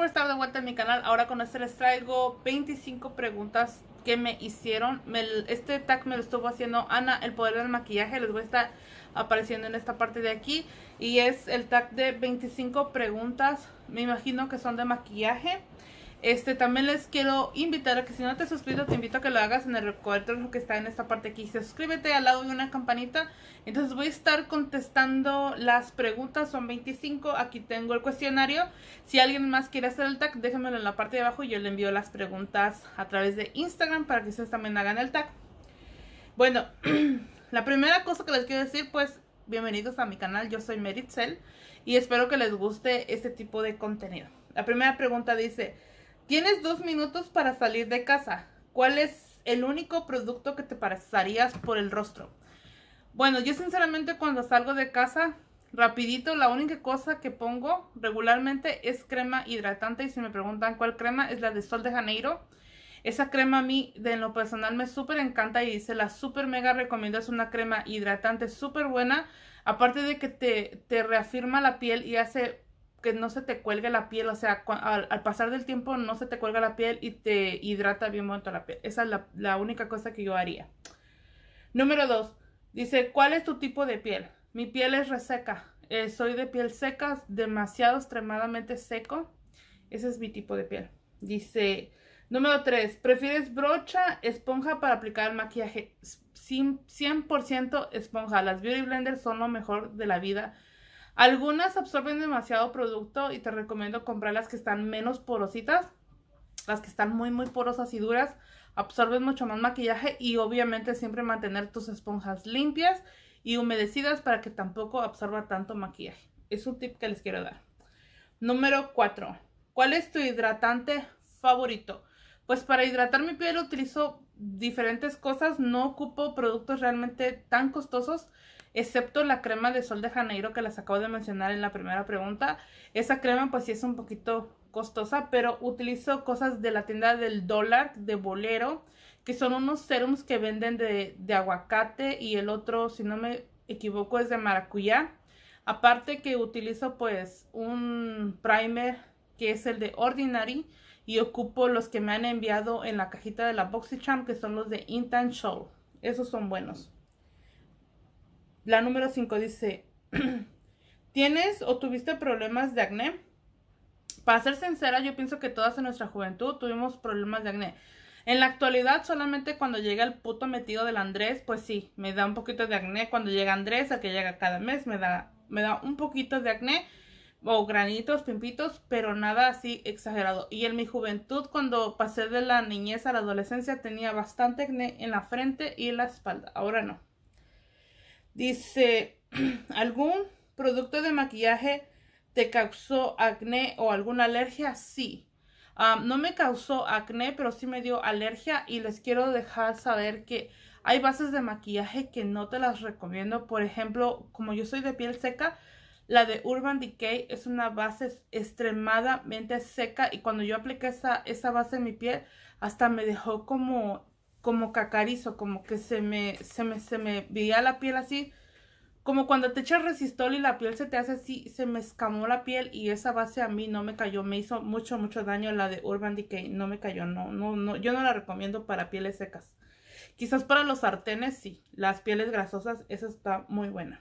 por estar de vuelta en mi canal. Ahora con este les traigo 25 preguntas que me hicieron. este tag me lo estuvo haciendo Ana, el poder del maquillaje. Les voy a estar apareciendo en esta parte de aquí. Y es el tag de 25 preguntas. Me imagino que son de maquillaje. Este, también les quiero invitar a que si no te has suscrito, te invito a que lo hagas en el recuadro que está en esta parte aquí. Suscríbete al lado de una campanita. Entonces voy a estar contestando las preguntas, son 25. Aquí tengo el cuestionario. Si alguien más quiere hacer el tag, déjenmelo en la parte de abajo. y Yo le envío las preguntas a través de Instagram para que ustedes también hagan el tag. Bueno, la primera cosa que les quiero decir, pues, bienvenidos a mi canal. Yo soy Meritzel y espero que les guste este tipo de contenido. La primera pregunta dice... Tienes dos minutos para salir de casa. ¿Cuál es el único producto que te pasarías por el rostro? Bueno, yo sinceramente cuando salgo de casa, rapidito, la única cosa que pongo regularmente es crema hidratante. Y si me preguntan cuál crema, es la de Sol de Janeiro. Esa crema a mí, de lo personal, me súper encanta y se la súper mega recomiendo. Es una crema hidratante súper buena. Aparte de que te reafirma la piel y hace que no se te cuelgue la piel, o sea, al, pasar del tiempo no se te cuelga la piel y te hidrata bien bonito la piel. Esa es la, única cosa que yo haría. Número dos, Dice, ¿cuál es tu tipo de piel? Mi piel es reseca. Eh, soy de piel seca, demasiado extremadamente seco. Ese es mi tipo de piel. Dice, número tres, ¿Prefieres brocha, esponja para aplicar el maquillaje? 100%, 100 esponja. Las Beauty Blenders son lo mejor de la vida algunas absorben demasiado producto y te recomiendo comprar las que están menos porositas. Las que están muy, muy porosas y duras absorben mucho más maquillaje y obviamente siempre mantener tus esponjas limpias y humedecidas para que tampoco absorba tanto maquillaje. Es un tip que les quiero dar. Número 4. ¿Cuál es tu hidratante favorito? Pues para hidratar mi piel utilizo diferentes cosas, no ocupo productos realmente tan costosos excepto la crema de sol de Janeiro que les acabo de mencionar en la primera pregunta. Esa crema pues sí es un poquito costosa, pero utilizo cosas de la tienda del dólar de Bolero, que son unos serums que venden de, de aguacate y el otro, si no me equivoco, es de maracuyá. Aparte que utilizo pues un primer que es el de Ordinary y ocupo los que me han enviado en la cajita de la BoxyCharm que son los de Intan Show. Esos son buenos. La número 5 dice, ¿tienes o tuviste problemas de acné? Para ser sincera, yo pienso que todas en nuestra juventud tuvimos problemas de acné. En la actualidad, solamente cuando llega el puto metido del Andrés, pues sí, me da un poquito de acné. Cuando llega Andrés, el que llega cada mes, me da, me da un poquito de acné o granitos, pimpitos, pero nada así exagerado. Y en mi juventud, cuando pasé de la niñez a la adolescencia, tenía bastante acné en la frente y en la espalda. Ahora no. Dice, ¿algún producto de maquillaje te causó acné o alguna alergia? Sí. Ah, no me causó acné, pero sí me dio alergia y les quiero dejar saber que hay bases de maquillaje que no te las recomiendo. Por ejemplo, como yo soy de piel seca, la de Urban Decay es una base extremadamente seca y cuando yo apliqué esa, esa base en mi piel, hasta me dejó como como cacarizo, como que se me, se me, se me veía la piel así, como cuando te echas resistol y la piel se te hace así, se me escamó la piel y esa base a mí no me cayó, me hizo mucho, mucho daño la de Urban Decay, no me cayó, no, no, no, yo no la recomiendo para pieles secas. Quizás para los sartenes sí, las pieles grasosas, esa está muy buena.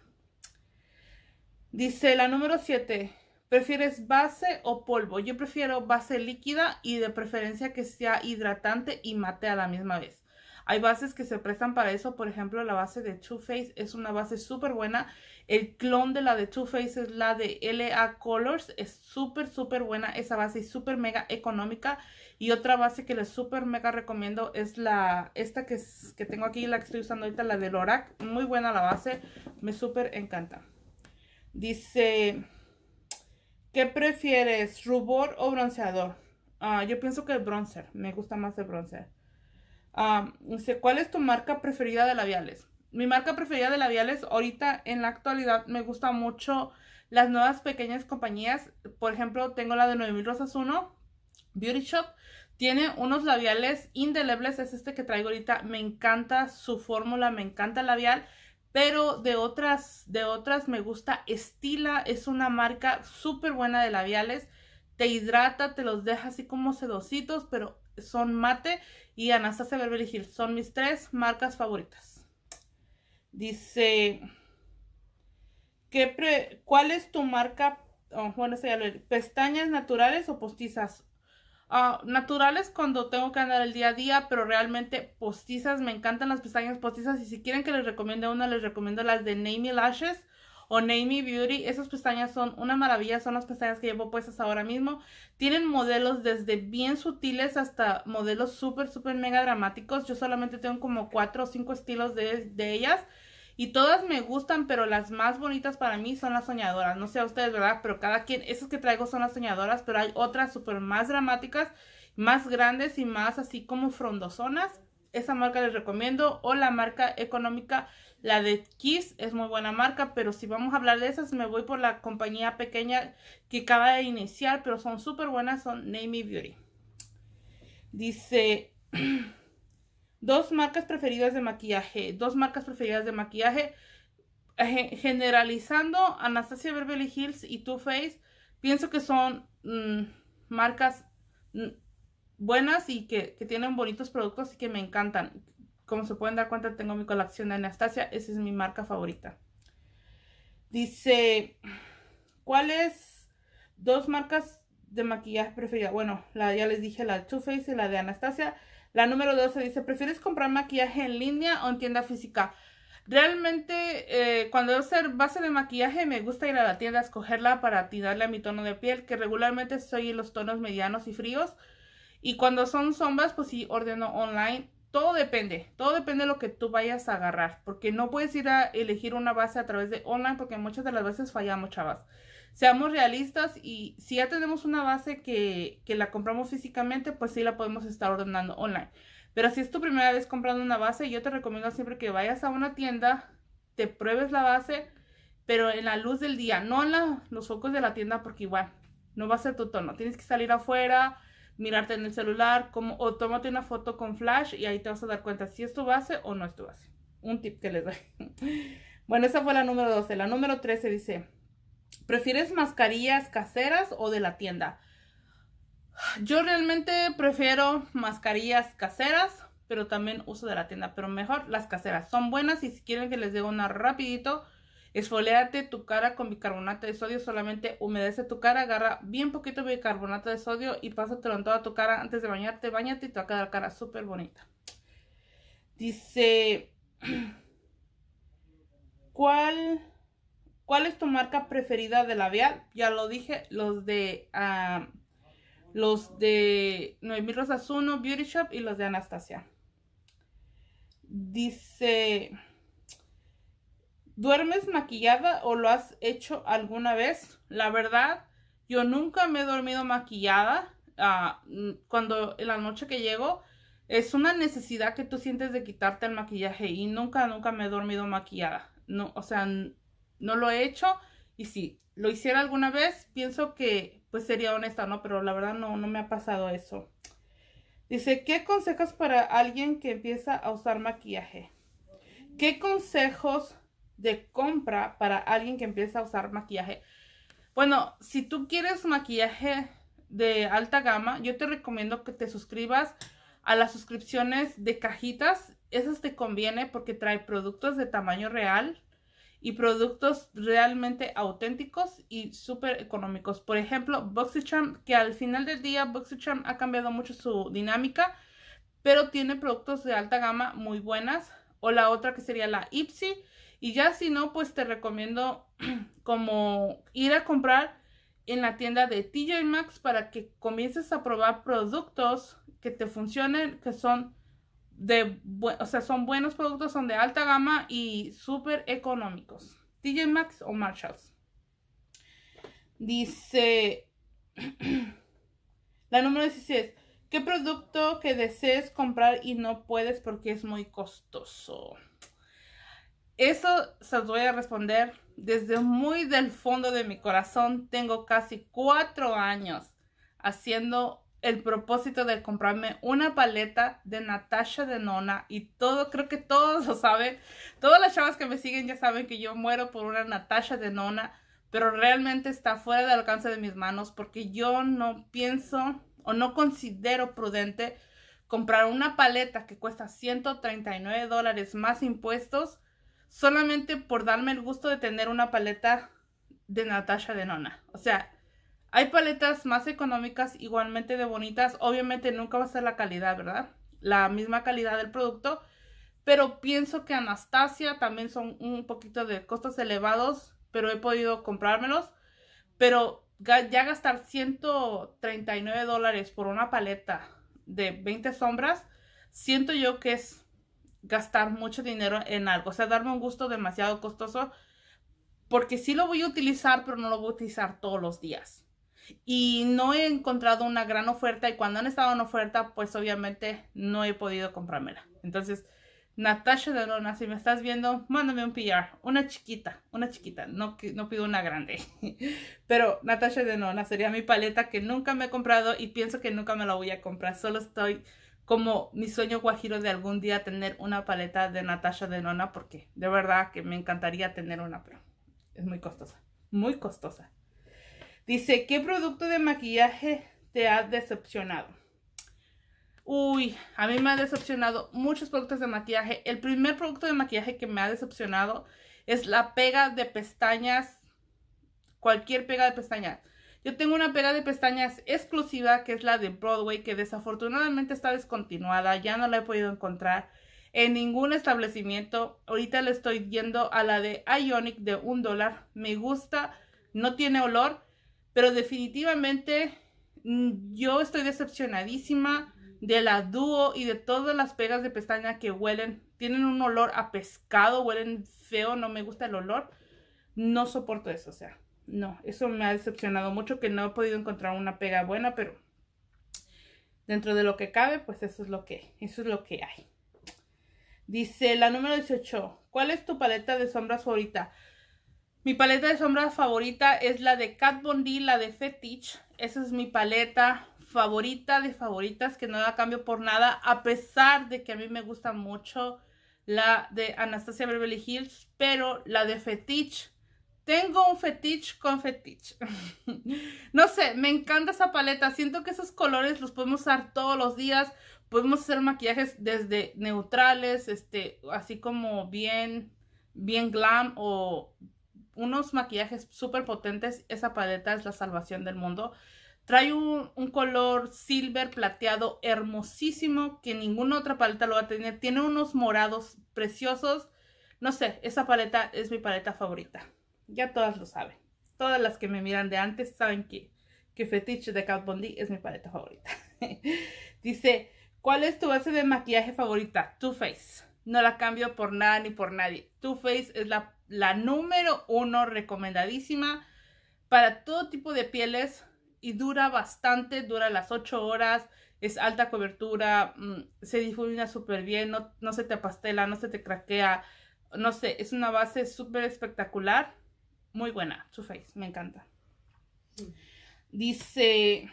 Dice la número 7, ¿prefieres base o polvo? Yo prefiero base líquida y de preferencia que sea hidratante y mate a la misma vez. Hay bases que se prestan para eso, por ejemplo, la base de Too Faced es una base súper buena. El clon de la de Too Faced es la de LA Colors, es súper, súper buena. Esa base es súper mega económica. Y otra base que les súper mega recomiendo es la, esta que, que tengo aquí, la que estoy usando ahorita, la de Lorac. Muy buena la base, me súper encanta. Dice, ¿qué prefieres, rubor o bronceador? Ah, yo pienso que el bronzer, me gusta más el bronzer. Ah, ¿cuál es tu marca preferida de labiales? Mi marca preferida de labiales ahorita en la actualidad me gusta mucho las nuevas pequeñas compañías. Por ejemplo, tengo la de 9000 Rosas 1, Beauty Shop. Tiene unos labiales indelebles, es este que traigo ahorita. Me encanta su fórmula, me encanta el labial. Pero de otras, de otras me gusta Estila, es una marca súper buena de labiales. Te hidrata, te los deja así como sedositos, pero son Mate y Anastasia Beverly Hills. Son mis tres marcas favoritas. Dice, ¿qué pre, ¿cuál es tu marca? Oh, bueno, ya lo ¿Pestañas naturales o postizas? Ah, naturales cuando tengo que andar el día a día, pero realmente postizas, me encantan las pestañas postizas y si quieren que les recomiende una, les recomiendo las de Neymi Lashes o Naomi Beauty. Esas pestañas son una maravilla, son las pestañas que llevo puestas ahora mismo. Tienen modelos desde bien sutiles hasta modelos súper, súper mega dramáticos. Yo solamente tengo como cuatro o cinco estilos de, de ellas. Y todas me gustan, pero las más bonitas para mí son las soñadoras. No sé a ustedes, ¿verdad? Pero cada quien, esas que traigo son las soñadoras, pero hay otras súper más dramáticas, más grandes y más así como frondozonas, esa marca les recomiendo. O la marca económica, la de Kiss, es muy buena marca. Pero si vamos a hablar de esas, me voy por la compañía pequeña que acaba de iniciar, pero son súper buenas, son Name Beauty. Dice, dos marcas preferidas de maquillaje. Dos marcas preferidas de maquillaje. Generalizando, Anastasia Beverly Hills y Too Faced, pienso que son mm, marcas... Mm, buenas y que, tienen bonitos productos y que me encantan. Como se pueden dar cuenta, tengo mi colección de Anastasia. Esa es mi marca favorita. Dice, ¿cuáles dos marcas de maquillaje preferidas? Bueno, la, ya les dije la de Too Faced y la de Anastasia. La número 12 dice, ¿prefieres comprar maquillaje en línea o en tienda física? Realmente, eh, cuando debo hacer base de maquillaje, me gusta ir a la tienda a escogerla para tirarle a mi tono de piel, que regularmente soy en los tonos medianos y fríos. Y cuando son sombras, pues sí ordeno online. Todo depende, todo depende de lo que tú vayas a agarrar, porque no puedes ir a elegir una base a través de online, porque muchas de las veces fallamos, chavas. Seamos realistas y si ya tenemos una base que, la compramos físicamente, pues sí la podemos estar ordenando online. Pero si es tu primera vez comprando una base, yo te recomiendo siempre que vayas a una tienda, te pruebes la base, pero en la luz del día, no en los focos de la tienda, porque igual no va a ser tu tono. Tienes que salir afuera, mirarte en el celular, como, o tómate una foto con flash y ahí te vas a dar cuenta si es tu base o no es tu base. Un tip que les doy. Bueno, esa fue la número 12. La número 13 dice, ¿prefieres mascarillas caseras o de la tienda? Yo realmente prefiero mascarillas caseras, pero también uso de la tienda, pero mejor las caseras. Son buenas y si quieren que les dé una rapidito, Esfoléate tu cara con bicarbonato de sodio, solamente humedece tu cara, agarra bien poquito bicarbonato de sodio y pásatelo en toda tu cara antes de bañarte, bañate y te va a quedar la cara súper bonita. Dice, ¿cuál, ¿cuál es tu marca preferida de labial? Ya lo dije, los de... Ah, los de Noemí Rosas 1 Beauty Shop y los de Anastasia. Dice, ¿Duermes maquillada o lo has hecho alguna vez? La verdad, yo nunca me he dormido maquillada. Ah, mm, cuando en la noche que llego, es una necesidad que tú sientes de quitarte el maquillaje y nunca, nunca me he dormido maquillada. No, o sea, no lo he hecho y si lo hiciera alguna vez, pienso que pues sería honesta, ¿no? Pero la verdad no, no me ha pasado eso. Dice, ¿qué consejos para alguien que empieza a usar maquillaje? ¿Qué consejos de compra para alguien que empieza a usar maquillaje. Bueno, si tú quieres maquillaje de alta gama, yo te recomiendo que te suscribas a las suscripciones de cajitas. Esas te conviene porque trae productos de tamaño real y productos realmente auténticos y súper económicos. Por ejemplo, BoxyCharm, que al final del día BoxyCharm ha cambiado mucho su dinámica, pero tiene productos de alta gama muy buenas. O la otra que sería la Ipsy, y ya si no, pues te recomiendo como ir a comprar en la tienda de TJ Maxx para que comiences a probar productos que te funcionen, que son de, o sea, son buenos productos, son de alta gama y súper económicos. TJ Maxx o Marshalls. Dice, la número 16, ¿qué producto que desees comprar y no puedes porque es muy costoso? Eso se los voy a responder desde muy del fondo de mi corazón. Tengo casi cuatro años haciendo el propósito de comprarme una paleta de Natasha de Nona y todo, creo que todos lo saben, todas las chavas que me siguen ya saben que yo muero por una Natasha de Nona, pero realmente está fuera del alcance de mis manos porque yo no pienso o no considero prudente comprar una paleta que cuesta 139 dólares más impuestos solamente por darme el gusto de tener una paleta de Natasha Denona. O sea, hay paletas más económicas, igualmente de bonitas. Obviamente nunca va a ser la calidad, ¿verdad? La misma calidad del producto. Pero pienso que Anastasia también son un poquito de costos elevados, pero he podido comprármelos. Pero ya gastar 139 dólares por una paleta de 20 sombras, siento yo que es gastar mucho dinero en algo, o sea, darme un gusto demasiado costoso, porque sí lo voy a utilizar, pero no lo voy a utilizar todos los días. Y no he encontrado una gran oferta y cuando han estado en oferta, pues obviamente no he podido comprármela. Entonces, Natasha de Lona, si me estás viendo, mándame un PR, una chiquita, una chiquita, no, no pido una grande. Pero Natasha de nona sería mi paleta que nunca me he comprado y pienso que nunca me la voy a comprar, solo estoy como mi sueño guajiro de algún día tener una paleta de Natasha Denona porque de verdad que me encantaría tener una, pero es muy costosa, muy costosa. Dice, ¿qué producto de maquillaje te ha decepcionado? Uy, a mí me ha decepcionado muchos productos de maquillaje. El primer producto de maquillaje que me ha decepcionado es la pega de pestañas, cualquier pega de pestañas. Yo tengo una pega de pestañas exclusiva que es la de Broadway que desafortunadamente está descontinuada, ya no la he podido encontrar en ningún establecimiento. Ahorita le estoy yendo a la de Ionic de un dólar. Me gusta, no tiene olor, pero definitivamente mm, yo estoy decepcionadísima de la Duo y de todas las pegas de pestaña que huelen. Tienen un olor a pescado, huelen feo, no me gusta el olor. No soporto eso, o sea, no, eso me ha decepcionado mucho que no he podido encontrar una pega buena, pero dentro de lo que cabe, pues eso es lo que, eso es lo que hay. Dice la número 18, ¿cuál es tu paleta de sombras favorita? Mi paleta de sombras favorita es la de Kat Von la de Fetish. Esa es mi paleta favorita de favoritas que no da cambio por nada, a pesar de que a mí me gusta mucho la de Anastasia Beverly Hills, pero la de Fetish tengo un fetiche con fetiche. no sé, me encanta esa paleta. Siento que esos colores los podemos usar todos los días. Podemos hacer maquillajes desde neutrales, este, así como bien, bien glam o unos maquillajes súper potentes. Esa paleta es la salvación del mundo. Trae un, color silver plateado hermosísimo que ninguna otra paleta lo va a tener. Tiene unos morados preciosos. No sé, esa paleta es mi paleta favorita ya todas lo saben. Todas las que me miran de antes saben que, que Fetiche de Kat bondi es mi paleta favorita. Dice, ¿cuál es tu base de maquillaje favorita? Too Faced. No la cambio por nada ni por nadie. Too Faced es la, número uno recomendadísima para todo tipo de pieles y dura bastante, dura las 8 horas, es alta cobertura, mm, se difumina súper bien, no, no se te pastela, no se te craquea, no sé, es una base súper espectacular muy buena, su face, me encanta. Dice,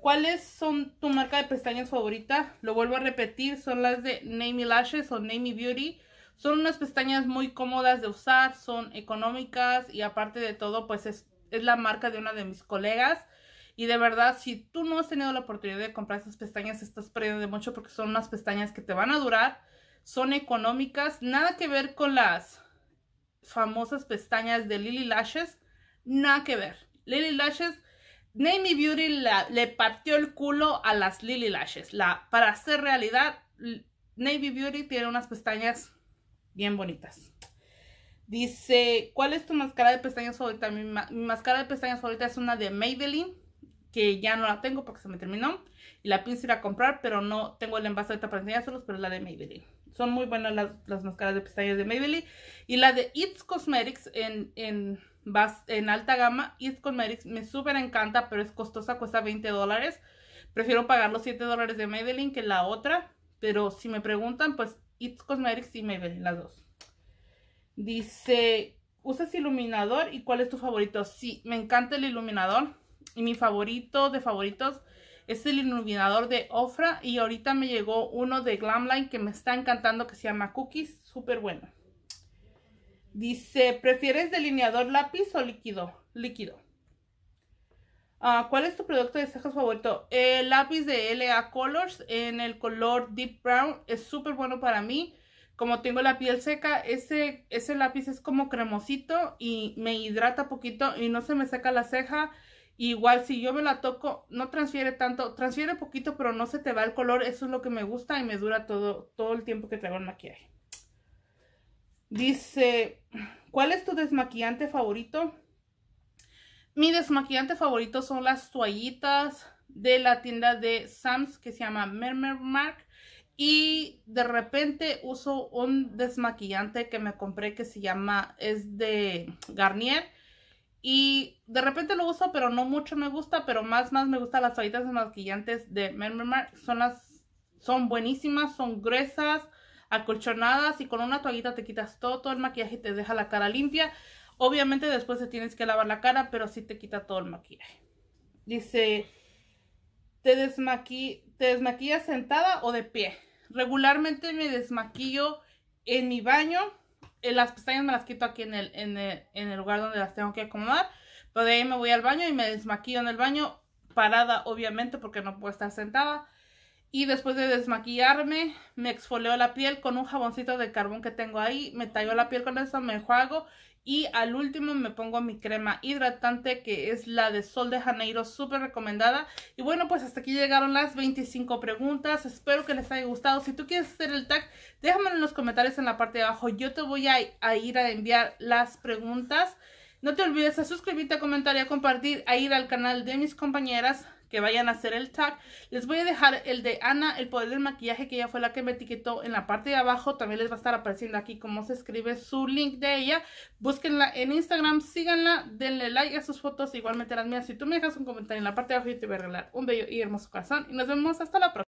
¿cuáles son tu marca de pestañas favorita? Lo vuelvo a repetir, son las de Namey Lashes o Namey Beauty. Son unas pestañas muy cómodas de usar, son económicas y aparte de todo, pues es, la marca de una de mis colegas. Y de verdad, si tú no has tenido la oportunidad de comprar esas pestañas, estás perdiendo de mucho porque son unas pestañas que te van a durar, son económicas, nada que ver con las famosas pestañas de Lily Lashes, nada que ver. Lily Lashes, Navy Beauty le partió el culo a las Lily Lashes. La, para hacer realidad, Navy Beauty tiene unas pestañas bien bonitas. Dice, ¿cuál es tu máscara de pestañas favorita? Mi, máscara de pestañas favorita es una de Maybelline, que ya no la tengo porque se me terminó. Y la pienso ir a comprar, pero no tengo el envase ahorita para solos, pero es la de Maybelline. Son muy buenas las, máscaras de pestañas de Maybelline. Y la de It's Cosmetics en, en, en alta gama, It's Cosmetics me súper encanta, pero es costosa, cuesta 20 dólares. Prefiero pagar los 7 dólares de Maybelline que la otra. Pero si me preguntan, pues It's Cosmetics y Maybelline, las dos. Dice, ¿usas iluminador y cuál es tu favorito? Sí, me encanta el iluminador. Y mi favorito de favoritos es el iluminador de Ofra y ahorita me llegó uno de Glamline que me está encantando que se llama Cookies, súper bueno. Dice, ¿prefieres delineador lápiz o líquido? Líquido. Ah, ¿Cuál es tu producto de cejas favorito? El lápiz de LA Colors en el color Deep Brown es súper bueno para mí. Como tengo la piel seca, ese, ese lápiz es como cremosito y me hidrata poquito y no se me seca la ceja Igual si yo me la toco, no transfiere tanto, transfiere poquito, pero no se te va el color. Eso es lo que me gusta y me dura todo, todo el tiempo que traigo el maquillaje. Dice, ¿cuál es tu desmaquillante favorito? Mi desmaquillante favorito son las toallitas de la tienda de Sams que se llama Mermer Y de repente uso un desmaquillante que me compré que se llama, es de Garnier y de repente lo uso, pero no mucho me gusta, pero más, más me gustan las toallitas desmaquillantes de Mermermark. Son las, son buenísimas, son gruesas, acolchonadas y con una toallita te quitas todo, el maquillaje y te deja la cara limpia. Obviamente después te tienes que lavar la cara, pero sí te quita todo el maquillaje. Dice, ¿te, ¿te desmaquillas sentada o de pie? Regularmente me desmaquillo en mi baño eh, las pestañas me las quito aquí en el, en, el, en el lugar donde las tengo que acomodar. Pero de ahí me voy al baño y me desmaquillo en el baño, parada obviamente porque no puedo estar sentada. Y después de desmaquillarme, me exfolio la piel con un jaboncito de carbón que tengo ahí, me tallo la piel con eso, me enjuago y al último me pongo mi crema hidratante que es la de Sol de Janeiro, súper recomendada. Y bueno, pues hasta aquí llegaron las 25 preguntas. Espero que les haya gustado. Si tú quieres hacer el tag, déjamelo en los comentarios en la parte de abajo. Yo te voy a, ir a enviar las preguntas. No te olvides de suscribirte, a comentar y a compartir, a ir al canal de mis compañeras que vayan a hacer el tag. Les voy a dejar el de Ana, el poder del maquillaje, que ella fue la que me etiquetó en la parte de abajo. También les va a estar apareciendo aquí cómo se escribe su link de ella. Búsquenla en Instagram, síganla, denle like a sus fotos, igualmente las mías. Si tú me dejas un comentario en la parte de abajo, yo te voy a regalar un bello y hermoso corazón. Y nos vemos hasta la próxima.